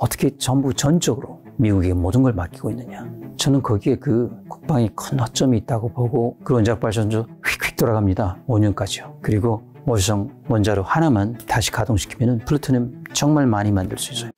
어떻게 전부 전적으로 미국에 모든 걸 맡기고 있느냐. 저는 거기에 그 국방이 큰 허점이 있다고 보고 그원자 발전소 휙휙 돌아갑니다. 5년까지요. 그리고 월성 원자로 하나만 다시 가동시키면 플루토늄 정말 많이 만들 수 있어요.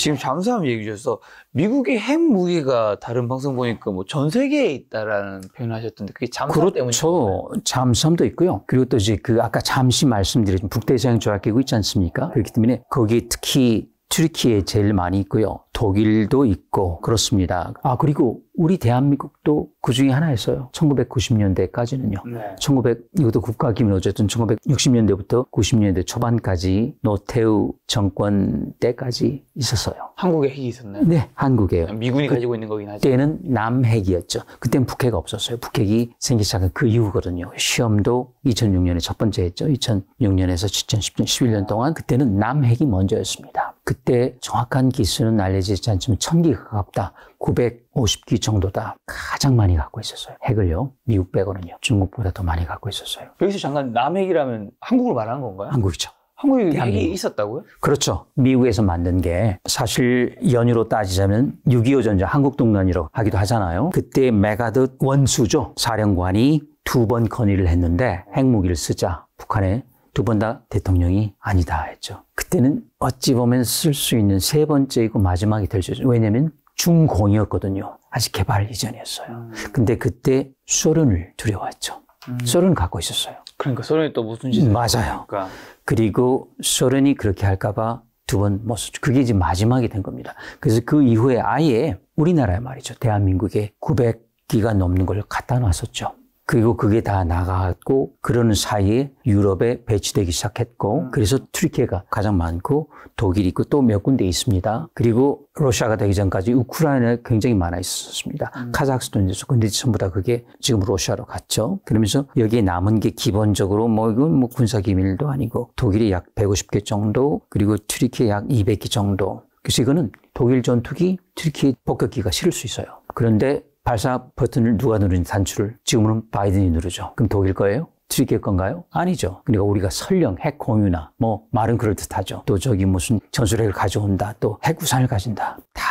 지금 잠수함 얘기 주셔서 미국의 핵 무기가 다른 방송 보니까 뭐 전 세계에 있다라는 표현하셨던데 을 그게 잠수함 그렇죠. 때문이죠. 잠수함도 있고요. 그리고 또 이제 그 아까 잠시 말씀드린 북대서양 조약기구 있지 않습니까? 그렇기 때문에 거기 특히 트리키에 제일 많이 있고요. 독일도 있고 그렇습니다. 아 그리고 우리 대한민국도 그 중에 하나였어요. 1990년대까지는요. 네. 1900 이것도 국가기밀 어쨌든 1960년대부터 90년대 초반까지 노태우 정권 때까지 있었어요. 한국에 핵이 있었나요? 네, 한국에요. 미군이 그, 가지고 있는 거긴 하죠. 그때는 남핵이었죠. 그때는 북핵 없었어요. 북핵이 생기 시작한 그 이후거든요. 시험도 2006년에 첫 번째 했죠. 2006년에서 2010년 11년 동안 그때는 남핵이 먼저였습니다. 그때 정확한 기수는 알려지지 않지만 천기 가깝다. 950기 정도다 가장 많이 갖고 있었어요. 핵을요. 미국 빼고는요. 중국보다 더 많이 갖고 있었어요. 여기서 잠깐 남핵이라면 한국을 말하는 건가요? 한국이죠. 한국에 핵이 있었다고요? 그렇죠. 미국에서 만든 게 사실 연유로 따지자면 6.25 전쟁 한국 동란이라고 하기도 하잖아요. 그때 메가드 원수죠. 사령관이 두 번 건의를 했는데 핵무기를 쓰자. 북한에 두 번 다 대통령이 아니다 했죠. 그때는 어찌 보면 쓸 수 있는 세 번째이고 마지막이 될 수 있어요. 왜냐면 중공이었거든요. 아직 개발 이전이었어요. 음. 근데 그때 소련을 두려워했죠. 음. 소련을 갖고 있었어요. 그러니까 소련이 또 무슨 짓을 맞아요. 그러니까. 그리고 소련이 그렇게 할까봐 두 번 못썼 그게 이제 마지막이 된 겁니다. 그래서 그 이후에 아예 우리나라에 말이죠. 대한민국에 900기가 넘는 걸 갖다 놨었죠. 그리고 그게 다 나갔고 그러는 사이에 유럽에 배치되기 시작했고 음. 그래서 트리케가 가장 많고 독일이 있고 또 몇 군데 있습니다. 그리고 러시아가 되기 전까지 우크라이나에 굉장히 많아 있었습니다. 음. 카자흐스탄에서 근데 전부 다 그게 지금 러시아로 갔죠. 그러면서 여기에 남은 게 기본적으로 뭐 이건 뭐 군사 기밀도 아니고 독일이 약 150개 정도 그리고 트리케약 200개 정도 그래서 이거는 독일 전투기 트리케에 폭격기가 실을 수 있어요. 그런데 발사 버튼을 누가 누른지 단추를 지금은 바이든이 누르죠. 그럼 독일 거예요? 트리킬 건가요? 아니죠. 그리고 그러니까 우리가 설령 핵 공유나 뭐 말은 그럴듯하죠. 또 저기 무슨 전술핵을 가져온다. 또 핵우산을 가진다. 다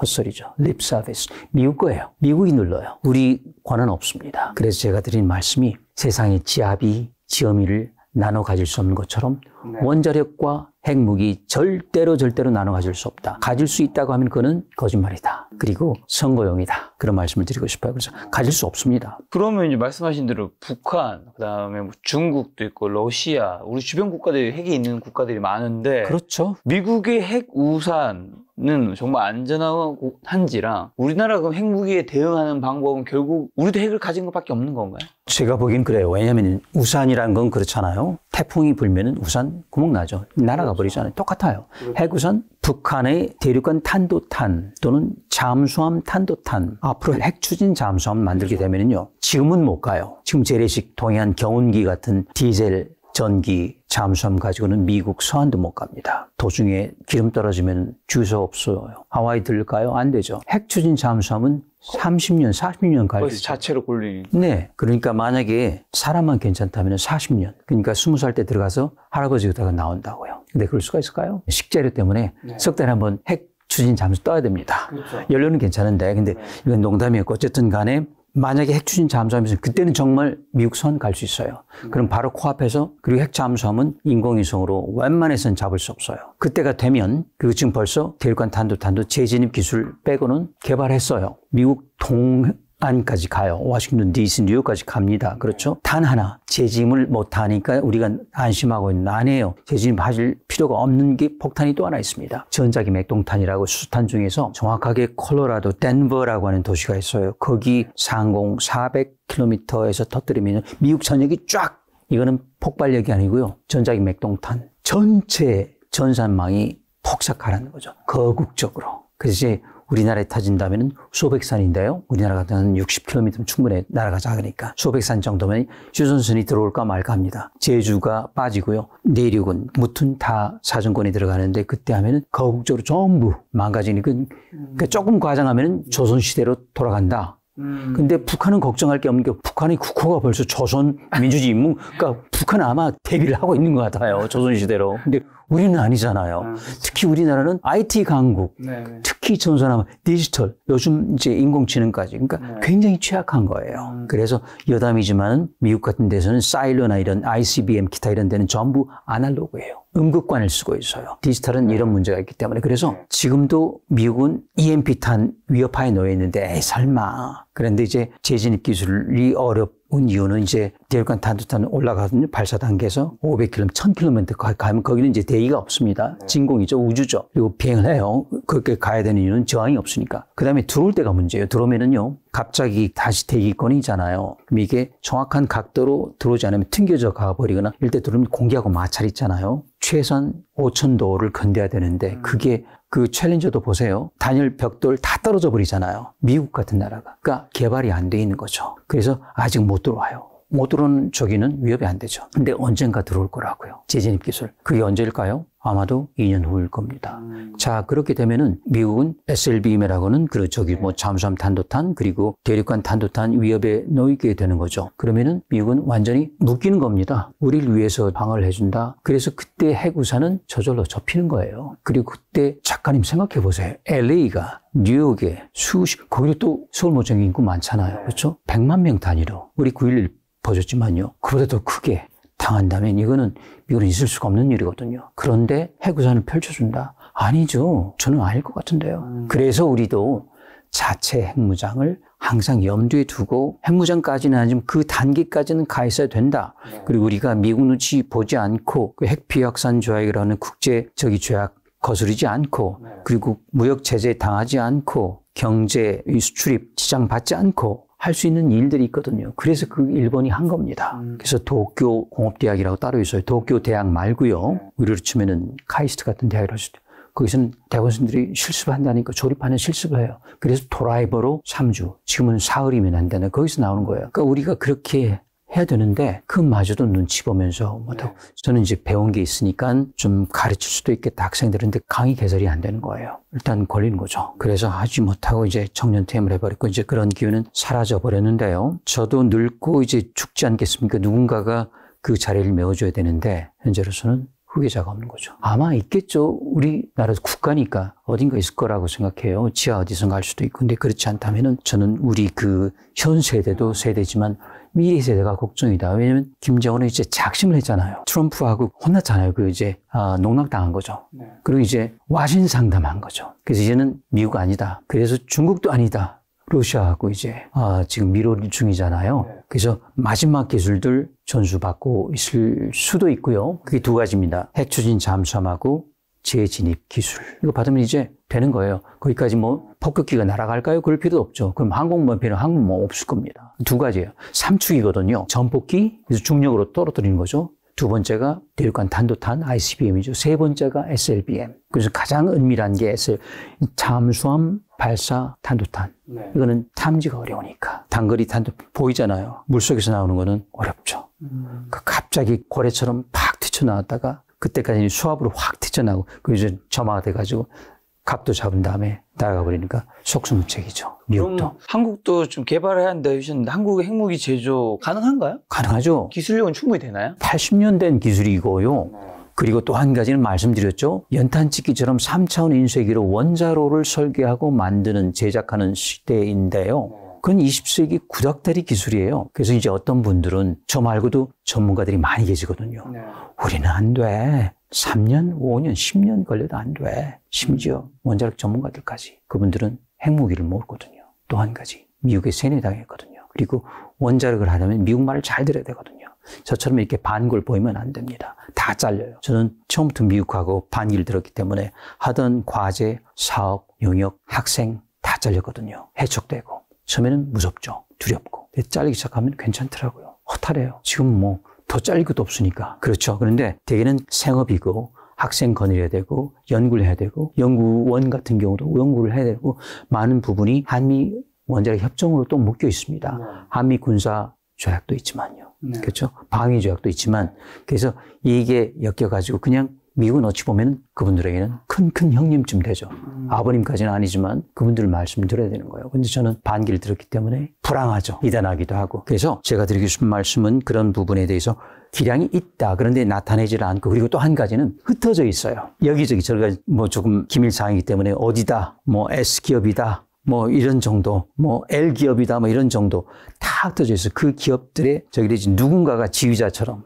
헛소리죠. 립 서비스. 미국 거예요. 미국이 눌러요. 우리 권한 없습니다. 그래서 제가 드린 말씀이 세상의 지압이 지엄이를 나눠 가질 수 없는 것처럼 네. 원자력과 핵무기 절대로 절대로 나눠 가질 수 없다. 가질 수 있다고 하면 그거는 거짓말이다. 그리고 선거용이다. 그런 말씀을 드리고 싶어요. 그래서 가질 수 없습니다. 그러면 이제 말씀하신 대로 북한, 그다음에 뭐 중국도 있고 러시아, 우리 주변 국가들이 핵이 있는 국가들이 많은데 그렇죠. 미국의 핵 우산 는 정말 안전하고 한지라 우리나라 그 핵무기에 대응하는 방법은 결국 우리도 핵을 가진 것밖에 없는 건가요? 제가 보기엔 그래요. 왜냐하면 우산이라는 건 그렇잖아요. 태풍이 불면은 우산 구멍 나죠. 날아가 그렇죠. 버리잖아요. 똑같아요. 그렇죠. 핵우산 북한의 대륙간 탄도탄 또는 잠수함 탄도탄 앞으로 핵 추진 잠수함 만들게 되면요 지금은 못 가요. 지금 재래식 동해안 경운기 같은 디젤 전기 잠수함 가지고는 미국 서한도못 갑니다. 도중에 기름 떨어지면 주소 없어요. 하와이 들까요? 안 되죠. 핵 추진 잠수함은 30년, 40년 갈 거기서 자체로 굴리. 네. 그러니까 만약에 사람만 괜찮다면 40년. 그러니까 20살 때 들어가서 할아버지가 가 나온다고요. 근데 그럴 수가 있을까요? 식재료 때문에 네. 석 달에 한번 핵 추진 잠수 떠야 됩니다. 그렇죠. 연료는 괜찮은데, 근데 네. 이건 농담이었고, 어쨌든 간에 만약에 핵 추진 잠수함에서 그때는 정말 미국 선 갈 수 있어요. 그럼 바로 코앞에서 그리고 핵 잠수함은 인공위성으로 웬만해선 잡을 수 없어요. 그때가 되면 그리고 지금 벌써 대륙간 탄도탄도 재진입 기술 빼고는 개발했어요. 미국 동 안까지 가요. 워싱턴 DC, 뉴욕까지 갑니다. 그렇죠? 단 하나 재짐을 못하니까 우리가 안심하고 있는 아니에요. 재짐하실 필요가 없는 게 폭탄이 또 하나 있습니다. 전자기 맥동탄이라고 수탄 중에서 정확하게 콜로라도 덴버라고 하는 도시가 있어요. 거기 상공 400km에서 터뜨리면 미국 전역이 쫙 이거는 폭발력이 아니고요. 전자기 맥동탄 전체 전산망이 폭삭하라는 거죠. 거국적으로. 그래서 우리나라에 타진다면 수백 산인데요. 우리나라 같은 60km 충분히 날아가 작으니까 수백 산 정도면 휴전선이 들어올까 말까 합니다. 제주가 빠지고요. 내륙은 무튼 다 사정권이 들어가는데 그때 하면은 거국적으로 전부 망가지니까 음. 그러니까 조금 과장하면은 조선 시대로 돌아간다. 음. 근데 북한은 걱정할 게 없는 게 북한의 국호가 벌써 조선 민주주의 인문 그러니까 북한은 아마 대비를 하고 있는 것 같아요 네. 조선 시대로 근데 우리는 아니잖아요 아. 특히 우리나라는 IT 강국 네네. 네. 특히 전산화 디지털 요즘 이제 인공지능까지 그러니까 네. 굉장히 취약한 거예요 음. 그래서 여담이지만 미국 같은 데서는 사일러나 이런 ICBM 기타 이런 데는 전부 아날로그예요 음극관을 쓰고 있어요. 디지털은 이런 문제가 있기 때문에. 그래서 지금도 미국은 EMP탄 위협하에 놓여 있는데, 에이, 설마. 그런데 이제 재진입 기술이 어려운 이유는 이제 대륙간 탄두탄 올라가는 발사 단계에서 500km, 1000km 가면 거기는 이제 대기가 없습니다. 네. 진공이죠. 우주죠. 그리고 비행을 해요. 그렇게 가야 되는 이유는 저항이 없으니까. 그 다음에 들어올 때가 문제예요. 들어오면은요. 갑자기 다시 대기권이잖아요. 그럼 이게 정확한 각도로 들어오지 않으면 튕겨져 가버리거나 일대 들어오면 공기하고 마찰 있잖아요. 최소한 5천도를 건대야 되는데 음. 그게 그 챌린저도 보세요. 단일 벽돌 다 떨어져 버리잖아요. 미국 같은 나라가. 그러니까 개발이 안 돼 있는 거죠. 그래서 아직 못 들어와요. 못 들어오는 저기는 위협이 안 되죠. 근데 언젠가 들어올 거라고요. 제재진 기술. 그게 언제일까요? 아마도 2년 후일 겁니다. 음. 자, 그렇게 되면은 미국은 SLBM이라고는 그렇죠. 네. 뭐 잠수함 탄도탄 그리고 대륙간 탄도탄 위협에 놓이게 되는 거죠. 그러면은 미국은 완전히 묶이는 겁니다. 우리를 위해서 방어를 해준다. 그래서 그때 해우사는 저절로 접히는 거예요. 그리고 그때 작가님 생각해 보세요. LA가 뉴욕에 수십, 거기도 또 서울 모창 인구 많잖아요. 그렇죠? 100만 명 단위로. 우리 9.11 퍼졌지만요. 그보다 더 크게 당한다면 이거는 이거는 있을 수가 없는 일이거든요. 그런데 해구산을 펼쳐준다? 아니죠. 저는 아닐 것 같은데요. 음. 그래서 우리도 자체 핵무장을 항상 염두에 두고 핵무장까지는 아니지만 그 단계까지는 가 있어야 된다. 네. 그리고 우리가 미국 눈치 보지 않고 그 핵비확산 조약이라는 국제적인 조약 거스르지 않고 네. 그리고 무역 제재 당하지 않고 경제 수출입 지장 받지 않고 할수 있는 일들이 있거든요. 그래서 그 일본이 한 겁니다. 음. 그래서 도쿄 공업대학이라고 따로 있어요. 도쿄 대학 말고요. 의료로 네. 치면은 카이스트 같은 대학이라고 할 수도 거기서는 대학원생들이 실습을 한다니까 조립하는 실습을 해요. 그래서 드라이버로 3주, 지금은 사흘이면 안 되는 거기서 나오는 거예요. 그러니까 우리가 그렇게 해야 되는데 그마저도 눈치 보면서 네. 뭐또 저는 이제 배운 게 있으니까 좀 가르칠 수도 있겠다 학생들한테 강의 개설이 안 되는 거예요. 일단 걸리는 거죠. 그래서 하지 못하고 이제 청년 퇴임을 해버렸고 이제 그런 기회는 사라져 버렸는데요. 저도 늙고 이제 죽지 않겠습니까? 누군가가 그 자리를 메워줘야 되는데 현재로서는 후계자가 없는 거죠. 아마 있겠죠. 우리나라 국가니까 어딘가 있을 거라고 생각해요. 지하 어디선가 할 수도 있고. 근데 그렇지 않다면은 저는 우리 그 현 세대도 세대지만 미래 세대가 걱정이다. 왜냐면 김정은은 이제 작심을 했잖아요. 트럼프하고 혼났잖아요. 그 이제 아, 농락당한 거죠. 네. 그리고 이제 와신 상담한 거죠. 그래서 이제는 미국 아니다. 그래서 중국도 아니다. 러시아하고 이제 아, 지금 미로 중이잖아요. 네. 그래서 마지막 기술들 전수받고 있을 수도 있고요. 그게 두 가지입니다. 핵추진 잠수함하고 재진입 기술. 이거 받으면 이제 되는 거예요. 거기까지 뭐 폭격기가 날아갈까요? 그럴 필요 없죠. 그럼 항공모함피는 항공모 없을 겁니다. 두 가지예요. 삼축이거든요. 전폭기, 그래서 중력으로 떨어뜨리는 거죠. 두 번째가 대륙간 단도탄 ICBM이죠. 세 번째가 SLBM. 그래서 가장 은밀한 게 SL, 잠수함 발사 탄도탄. 네. 이거는 탐지가 어려우니까. 단거리 탄도 보이잖아요. 물속에서 나오는 거는 어렵죠. 음. 그 갑자기 고래처럼 팍 튀쳐나왔다가 그때까지 는 수압으로 확 튀쳐나오고 그 이제 점화돼 가 가지고 값도 잡은 다음에 날아가 버리니까 속수무책이죠. 미국도. 한국도 좀 개발해야 한다 하셨는데 한국의 핵무기 제조 가능한가요? 가능하죠. 기술력은 충분히 되나요? 80년 된 기술이고요. 그리고 또 한 가지는 말씀드렸죠. 연탄찍기처럼 3차원 인쇄기로 원자로를 설계하고 만드는 제작하는 시대인데요. 그건 20세기 구닥다리 기술이에요. 그래서 이제 어떤 분들은 저 말고도 전문가들이 많이 계시거든요. 네. 우리는 안 돼. 3년, 5년, 10년 걸려도 안 돼. 심지어 원자력 전문가들까지. 그분들은 핵무기를 모르거든요또 한 가지. 미국에 세뇌당했거든요. 그리고 원자력을 하려면 미국 말을 잘 들어야 되거든요. 저처럼 이렇게 반골 보이면 안 됩니다. 다 잘려요. 저는 처음부터 미국하고 반기를 들었기 때문에 하던 과제, 사업, 용역, 학생 다 잘렸거든요. 해촉되고. 처음에는 무섭죠. 두렵고. 잘리기 시작하면 괜찮더라고요. 허탈해요. 지금 뭐더 잘릴 것도 없으니까. 그렇죠. 그런데 대개는 생업이고 학생 건의해야 되고 연구를 해야 되고 연구원 같은 경우도 연구를 해야 되고 많은 부분이 한미 원자력 협정으로 또 묶여 있습니다. 네. 한미 군사 조약도 있지만요. 네. 그렇죠. 방위 조약도 있지만 그래서 이게 엮여 가지고 그냥 미국은 어찌 보면 그분들에게는 큰 큰 형님쯤 되죠. 음. 아버님까지는 아니지만 그분들 말씀 드려야 되는 거예요. 근데 저는 반기를 들었기 때문에 불안하죠 이단하기도 하고. 그래서 제가 드리고 싶은 말씀은 그런 부분에 대해서 기량이 있다. 그런데 나타내지를 않고 그리고 또 한 가지는 흩어져 있어요. 여기저기 저희가 뭐 조금 기밀사항이기 때문에 어디다 뭐 S 기업이다 뭐 이런 정도, 뭐 L 기업이다, 뭐 이런 정도 다 흩어져 있어. 그 기업들의 저기 되지 누군가가 지휘자처럼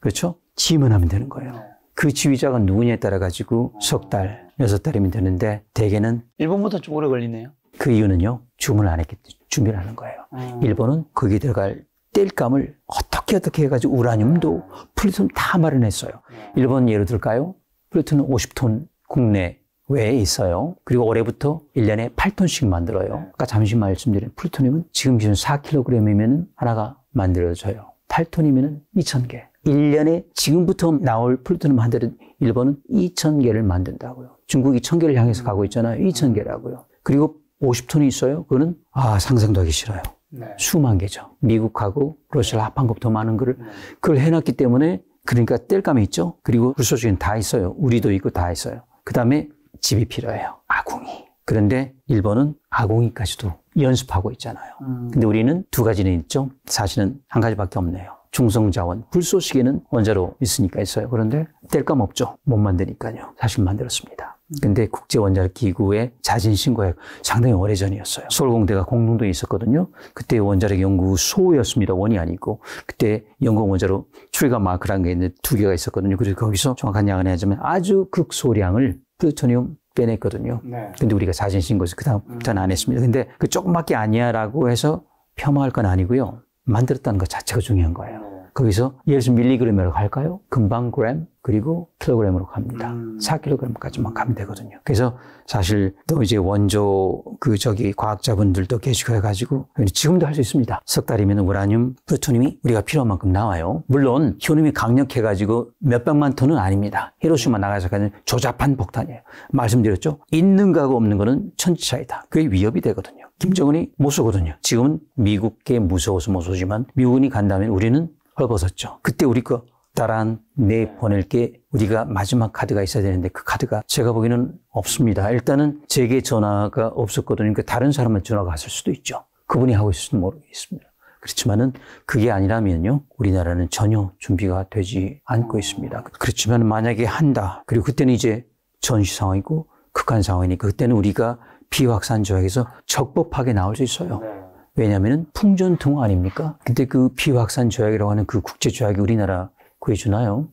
그렇죠? 지문하면 되는 거예요. 그 지휘자가 누구냐에 따라 가지고 석 달, 여섯 달이면 되는데 대개는 일본보다 좀 오래 걸리네요. 그 이유는요. 주문을 안 했겠죠. 준비를 하는 거예요. 음. 일본은 거기에 들어갈 땔감을 어떻게 어떻게 해가지고 우라늄도 플루톤 다 마련했어요. 네. 일본 예로 들까요? 플루톤은 50톤 국내 외에 있어요. 그리고 올해부터 1년에 8톤씩 만들어요. 네. 아까 잠시 말씀드린 플루토늄은 지금 기준 4kg이면 하나가 만들어져요. 8톤이면 2,000개. 1년에 지금부터 나올 플루토늄 만드는 일본은 2,000개를 만든다고요. 중국이 1,000개를 향해서 가고 있잖아요. 2,000개라고요. 그리고 50톤이 있어요. 그거는 아, 상상도 하기 싫어요. 네. 수만 개죠. 미국하고 러시아 합한 것더 많은 거를 그걸 해놨기 때문에 그러니까 뗄감이 있죠. 그리고 불소주인다 있어요. 우리도 있고 다 있어요. 그 다음에 집이 필요해요. 아궁이. 그런데 일본은 아궁이까지도 연습하고 있잖아요. 음. 근데 우리는 두 가지는 있죠. 사실은 한 가지밖에 없네요. 중성자원, 불소시개는 원자로 있으니까 있어요. 그런데 뗄감 없죠. 못 만드니까요. 사실 만들었습니다. 근데 국제원자력기구의자진신고에 상당히 오래전이었어요. 서울공대가 공릉동에 있었거든요. 그때 원자력연구소였습니다. 원이 아니고. 그때 연구 원자로 출가 마크라는 게 있는데 두 개가 있었거든요. 그래서 거기서 정확한 양을 해야지만 아주 극소량을 플루토늄 빼냈거든요. 네. 근데 우리가 자진신고해서 그다음부터는 음. 안 했습니다. 근데 그 조금밖에 아니야라고 해서 폄하할 건 아니고요. 만들었다는 것 자체가 중요한 거예요. 네. 거기서 예를 들어 서 밀리그램으로 갈까요? 금방 그램 그리고 킬로그램으로 갑니다. 음. 킬로그램까지만 가면 되거든요. 그래서 사실 또 이제 원조 그 저기 과학자분들도 계시고 해가지고 지금도 할 수 있습니다. 석 달이면 우라늄, 플루토늄이 우리가 필요한 만큼 나와요. 물론 효늄이 강력해가지고 몇 백만 톤은 아닙니다. 히로시마 네. 나가사키는 조잡한 폭탄이에요. 말씀드렸죠? 있는 거하고 없는 거는 천지 차이다. 그게 위협이 되거든요. 김정은이 모쏘거든요. 지금은 미국계 무서워서 모쏘지만 미군이 간다면 우리는 헐벗었죠. 그때 우리거 따란 내보낼 네 게 우리가 마지막 카드가 있어야 되는데 그 카드가 제가 보기에는 없습니다. 일단은 제게 전화가 없었거든요. 그러니까 다른 사람한테 전화가 왔을 수도 있죠. 그분이 하고 있을지도 모르겠습니다. 그렇지만은 그게 아니라면요. 우리나라는 전혀 준비가 되지 않고 있습니다. 그렇지만 만약에 한다. 그리고 그때는 이제 전시 상황이고 극한 상황이니까 그때는 우리가 비확산 조약에서 적법하게 나올 수 있어요. 네. 왜냐하면 풍전 등호 아닙니까? 근데 그 비확산 조약이라고 하는 그 국제 조약이 우리나라 구해주나요?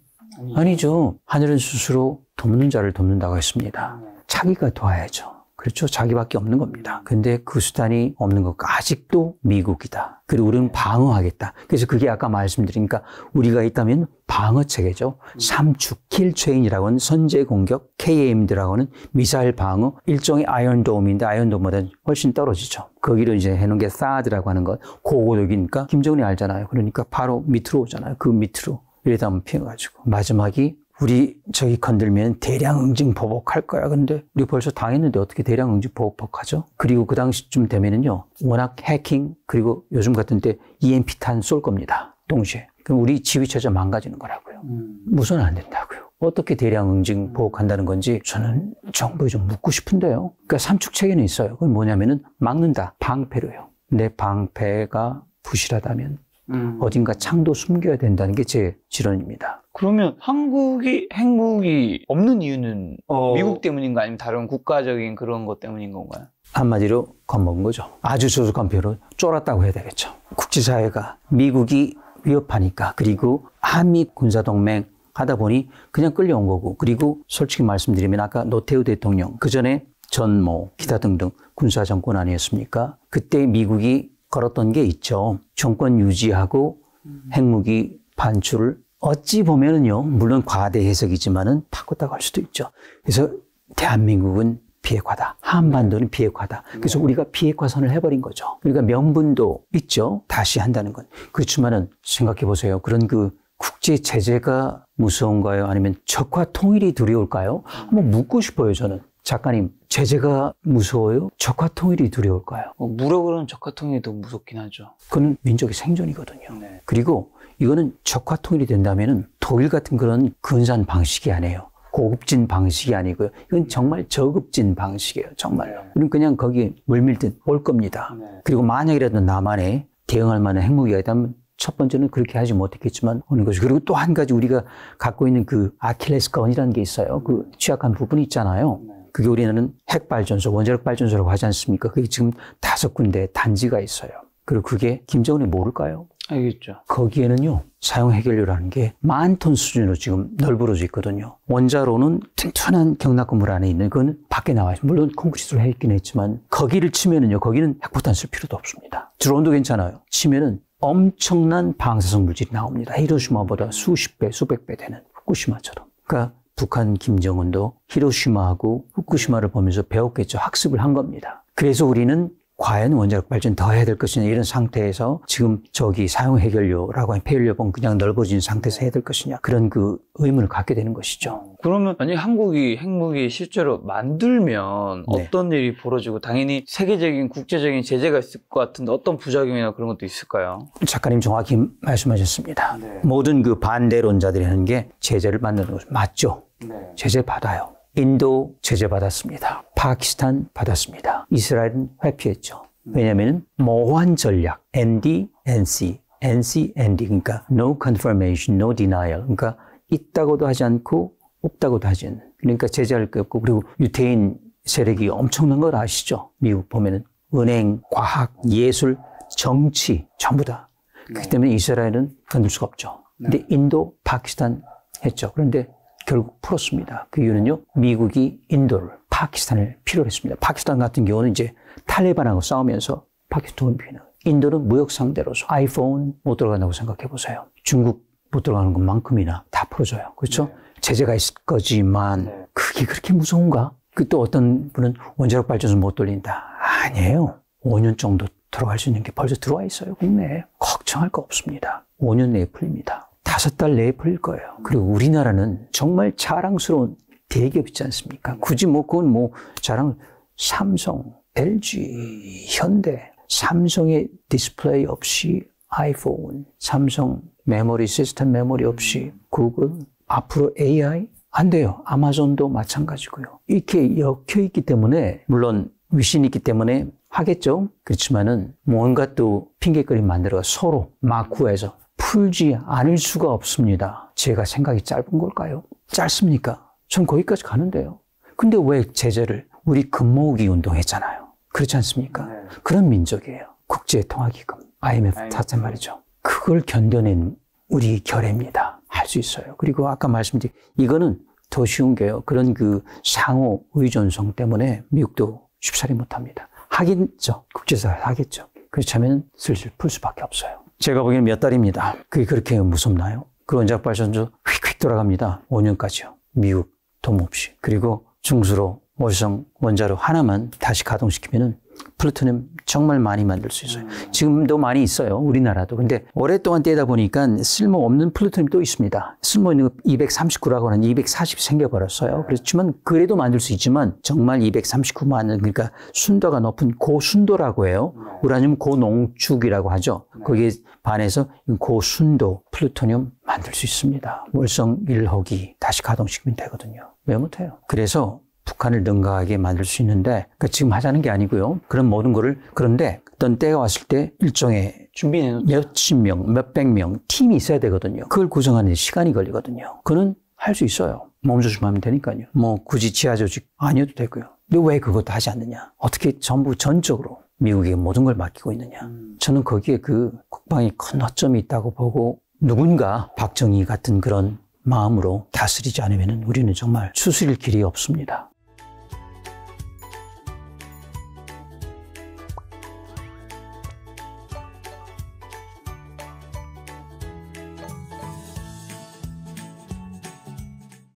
아니죠. 하늘은 스스로 돕는 자를 돕는다고 했습니다. 네. 자기가 도와야죠. 그렇죠. 자기밖에 없는 겁니다. 근데 그 수단이 없는 것 아직도 미국이다. 그리고 우리는 방어하겠다. 그래서 그게 아까 말씀드리니까 그러니까 우리가 있다면 방어 체계죠. 음. 삼축킬 체인이라고 하는 선제 공격, KMD라고 하는 미사일 방어, 일종의 아이언돔인데 아이언돔보다 훨씬 떨어지죠. 거기를 이제 해놓은 게 사드라고 하는 것, 고고적이니까 김정은이 알잖아요. 그러니까 바로 밑으로 오잖아요. 그 밑으로. 이러다 보면 피해가지고. 마지막이 우리 저기 건들면 대량 응징 보복할 거야. 근데 우리 벌써 당했는데 어떻게 대량 응징 보복하죠? 그리고 그 당시쯤 되면은요. 워낙 해킹 그리고 요즘 같은 때 EMP탄 쏠 겁니다. 동시에. 그럼 우리 지휘처자 망가지는 거라고요. 음. 무서안 된다고요. 어떻게 대량 응징 음. 보복한다는 건지 저는 정부에 좀 묻고 싶은데요. 그러니까 삼축 체계는 있어요. 그건 뭐냐면은 막는다. 방패로요. 내 방패가 부실하다면 음. 어딘가 창도 숨겨야 된다는 게 제 지론입니다. 그러면 한국이 핵무기 없는 이유는 어... 미국 때문인가 아니면 다른 국가적인 그런 것 때문인 건가요? 한마디로 겁먹은 거죠. 아주 조속한 표로 쫄았다고 해야 되겠죠. 국제사회가 미국이 위협하니까 그리고 한미 군사동맹 하다 보니 그냥 끌려온 거고 그리고 솔직히 말씀드리면 아까 노태우 대통령 그 전에 전모 기타 등등 군사 정권 아니었습니까? 그때 미국이 걸었던 게 있죠. 정권 유지하고 음. 핵무기 반출을 어찌 보면은요, 물론 과대 해석이지만은 바꿨다고 할 수도 있죠. 그래서 대한민국은 비핵화다. 한반도는 비핵화다. 그래서 네. 우리가 비핵화 선을 해버린 거죠. 그러니까 명분도 있죠. 다시 한다는 건. 그렇지만은 생각해 보세요. 그런 그 국제 제재가 무서운가요? 아니면 적화 통일이 두려울까요? 한번 묻고 싶어요, 저는. 작가님, 제재가 무서워요? 적화 통일이 두려울까요? 어, 무력으로는 적화 통일이 더 무섭긴 하죠. 그건 민족의 생존이거든요. 네. 그리고 이거는 적화 통일이 된다면은 독일 같은 그런 근사한 방식이 아니에요. 고급진 방식이 아니고요. 이건 정말 저급진 방식이에요. 정말로. 네. 우리는 그냥 거기 물밀듯 올 겁니다. 네. 그리고 만약이라도 나만의 대응할 만한 핵무기가 있다면 첫 번째는 그렇게 하지 못했겠지만 오는 것이 그리고 또 한 가지 우리가 갖고 있는 그 아킬레스건이라는 게 있어요. 그 취약한 부분이 있잖아요. 네. 그게 우리는 핵발전소, 원자력 발전소라고 하지 않습니까? 그게 지금 다섯 군데 단지가 있어요. 그리고 그게 김정은이 모를까요? 알겠죠. 거기에는요, 사용 해결료라는 게 만 톤 수준으로 지금 널넓러져 있거든요. 원자로는 튼튼한 경락 건물 안에 있는 건 밖에 나와 있어요. 물론 콘크리트로 했긴 했지만 거기를 치면은요, 거기는 핵폭탄 쓸 필요도 없습니다. 드론도 괜찮아요. 치면은 엄청난 방사성 물질이 나옵니다. 히로시마보다 수십 배, 수백 배 되는 후쿠시마처럼. 그러니까 북한 김정은도 히로시마하고 후쿠시마를 보면서 배웠겠죠. 학습을 한 겁니다. 그래서 우리는 과연 원자력 발전 더 해야 될 것이냐 이런 상태에서 지금 저기 사용 해결료라고 하는 폐연료봉 그냥 넓어진 상태에서 해야 될 것이냐 그런 그 의문을 갖게 되는 것이죠. 그러면 아니 한국이 핵무기 실제로 만들면 네. 어떤 일이 벌어지고 당연히 세계적인 국제적인 제재가 있을 것 같은데 어떤 부작용이나 그런 것도 있을까요? 작가님 정확히 말씀하셨습니다. 네. 모든 그 반대론자들이 하는 게 제재를 만드는 것이 맞죠. 네. 제재 받아요. 인도 제재받았습니다. 파키스탄 받았습니다. 이스라엘은 회피했죠. 왜냐하면 모호한 전략, ND, NC, NC, ND, 그러니까 no confirmation, no denial, 그러니까 있다고도 하지 않고 없다고도 하지 않는. 그러니까 제재할 게 없고 그리고 유태인 세력이 엄청난 걸 아시죠? 미국 보면은 은행, 과학, 예술, 정치 전부 다. 그렇기 네. 때문에 이스라엘은 건들 수가 없죠. 네. 근데 인도, 파키스탄 했죠. 그런데 결국 풀었습니다. 그 이유는요, 미국이 인도를, 파키스탄을 필요로 했습니다. 파키스탄 같은 경우는 이제 탈레반하고 싸우면서 파키스탄 비는 인도는 무역 상대로서 아이폰 못 들어간다고 생각해 보세요. 중국 못 들어가는 것만큼이나 다 풀어줘요. 그렇죠? 네. 제재가 있을 거지만 네. 그게 그렇게 무서운가? 그 또 어떤 분은 원자력 발전소 못 돌린다. 아니에요. 5년 정도 들어갈 수 있는 게 벌써 들어와 있어요, 국내에. 걱정할 거 없습니다. 5년 내에 풀립니다. 다섯 달 내에 풀릴 거예요. 그리고 우리나라는 정말 자랑스러운 대기업 있지 않습니까? 굳이 뭐 그건 뭐 자랑 삼성, LG, 현대, 삼성의 디스플레이 없이 아이폰, 삼성 메모리 시스템 메모리 없이 구글 앞으로 AI 안 돼요. 아마존도 마찬가지고요. 이렇게 엮여 있기 때문에 물론 위신이 있기 때문에 하겠죠. 그렇지만은 뭔가 또 핑계거리 만들어 서로 마쿠에서 풀지 않을 수가 없습니다. 제가 생각이 짧은 걸까요? 짧습니까? 전 거기까지 가는데요. 근데 왜 제재를? 우리 금모으기 운동했잖아요. 그렇지 않습니까? 네. 그런 민족이에요. 국제통화기금, IMF 네. 타잔 말이죠. 그걸 견뎌낸 우리 결례입니다. 할 수 있어요. 그리고 아까 말씀드린 이거는 더 쉬운 게요. 그런 그 상호 의존성 때문에 미국도 쉽사리 못합니다. 하겠죠. 국제사회 하겠죠. 그렇다면 슬슬 풀 수밖에 없어요. 제가 보기에는 몇 달입니다. 그게 그렇게 무섭나요? 그원자 발전소 휙휙 돌아갑니다. 5년까지요. 미국 도움 없이. 그리고 중수로 월성 원자력 하나만 다시 가동시키면 플루토늄 정말 많이 만들 수 있어요. 지금도 많이 있어요. 우리나라도. 근데 오랫동안 떼다 보니까 쓸모없는 플루토늄 또 있습니다. 쓸모있는 239라고 하는 240 생겨버렸어요. 그렇지만 그래도 만들 수 있지만 정말 239만 그러니까 순도가 높은 고순도라고 해요. 우라늄 고농축이라고 하죠. 거기에 반해서 고순도 플루토늄 만들 수 있습니다. 월성 1호기 다시 가동시키면 되거든요. 왜 못해요? 그래서 북한을 능가하게 만들 수 있는데 그러니까 지금 하자는 게 아니고요. 그런 모든 거를 그런데 어떤 때가 왔을 때 일종의 준비는 몇십 명, 몇백 명 팀이 있어야 되거든요. 그걸 구성하는 시간이 걸리거든요. 그는 할 수 있어요. 몸조심하면 되니까요. 뭐 굳이 지하 조직 아니어도 되고요. 근데 왜 그것도 하지 않느냐? 어떻게 전부 전적으로 미국에 모든 걸 맡기고 있느냐? 음. 저는 거기에 그 국방이 큰 허점이 있다고 보고 누군가 박정희 같은 그런 마음으로 다스리지 않으면 우리는 정말 추스릴 길이 없습니다.